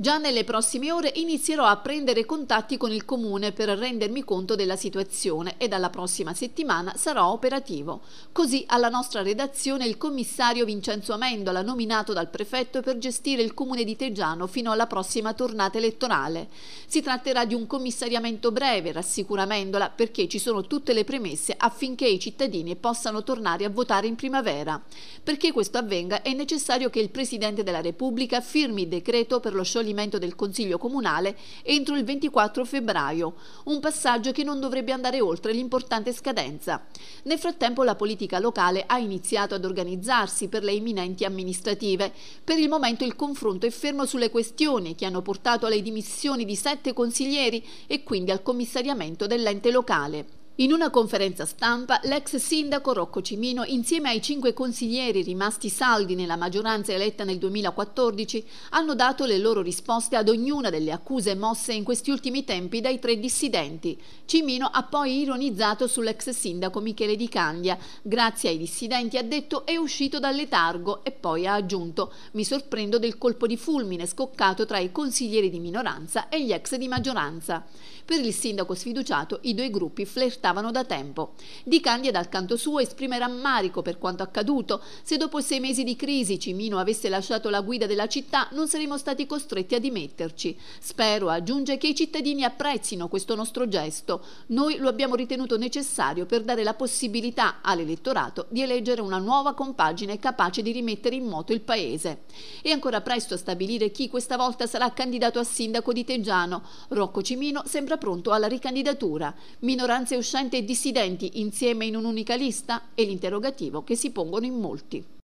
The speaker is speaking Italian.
Già nelle prossime ore inizierò a prendere contatti con il comune per rendermi conto della situazione e dalla prossima settimana sarò operativo. Così alla nostra redazione il commissario Vincenzo Amendola nominato dal prefetto per gestire il comune di Teggiano fino alla prossima tornata elettorale. Si tratterà di un commissariamento breve, rassicura Amendola, perché ci sono tutte le premesse affinché i cittadini possano tornare a votare in primavera. Perché questo avvenga è necessario che il Presidente della Repubblica firmi il decreto per lo scioglimento scioglimento del Consiglio Comunale entro il 24 febbraio, un passaggio che non dovrebbe andare oltre l'importante scadenza. Nel frattempo la politica locale ha iniziato ad organizzarsi per le imminenti amministrative. Per il momento il confronto è fermo sulle questioni che hanno portato alle dimissioni di sette consiglieri e quindi al commissariamento dell'ente locale. In una conferenza stampa, l'ex sindaco Rocco Cimino, insieme ai cinque consiglieri rimasti saldi nella maggioranza eletta nel 2014, hanno dato le loro risposte ad ognuna delle accuse mosse in questi ultimi tempi dai tre dissidenti. Cimino ha poi ironizzato sull'ex sindaco Michele Di Candia. Grazie ai dissidenti, ha detto, è uscito dal letargo e poi ha aggiunto, mi sorprendo del colpo di fulmine scoccato tra i consiglieri di minoranza e gli ex di maggioranza. Per il sindaco sfiduciato, i due gruppi flirtavano aspettavano da tempo. Di Candia dal canto suo esprime rammarico per quanto accaduto. Se dopo sei mesi di crisi Cimino avesse lasciato la guida della città non saremmo stati costretti a dimetterci. Spero, aggiunge, che i cittadini apprezzino questo nostro gesto. Noi lo abbiamo ritenuto necessario per dare la possibilità all'elettorato di eleggere una nuova compagine capace di rimettere in moto il paese. È ancora presto a stabilire chi questa volta sarà candidato a sindaco di Teggiano. Rocco Cimino sembra pronto alla ricandidatura. Minoranze uscite adolescente e dissidenti insieme in un'unica lista? È l'interrogativo che si pongono in molti.